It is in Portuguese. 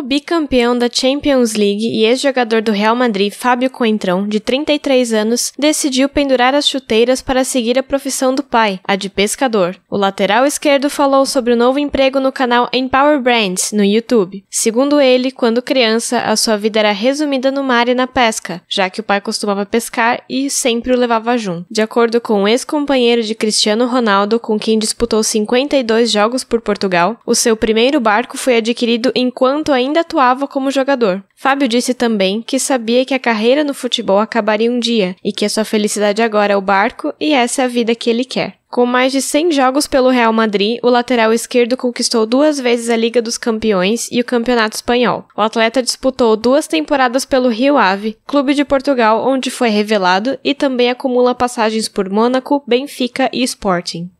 O bicampeão da Champions League e ex-jogador do Real Madrid, Fábio Coentrão, de 33 anos, decidiu pendurar as chuteiras para seguir a profissão do pai, a de pescador. O lateral esquerdo falou sobre o novo emprego no canal Empower Brands, no YouTube. Segundo ele, quando criança, a sua vida era resumida no mar e na pesca, já que o pai costumava pescar e sempre o levava junto. De acordo com o um ex-companheiro de Cristiano Ronaldo, com quem disputou 52 jogos por Portugal, o seu primeiro barco foi adquirido enquanto ainda ainda atuava como jogador. Fábio disse também que sabia que a carreira no futebol acabaria um dia e que a sua felicidade agora é o barco e essa é a vida que ele quer. Com mais de 100 jogos pelo Real Madrid, o lateral esquerdo conquistou duas vezes a Liga dos Campeões e o Campeonato Espanhol. O atleta disputou duas temporadas pelo Rio Ave, clube de Portugal onde foi revelado, e também acumula passagens por Mônaco, Benfica e Sporting.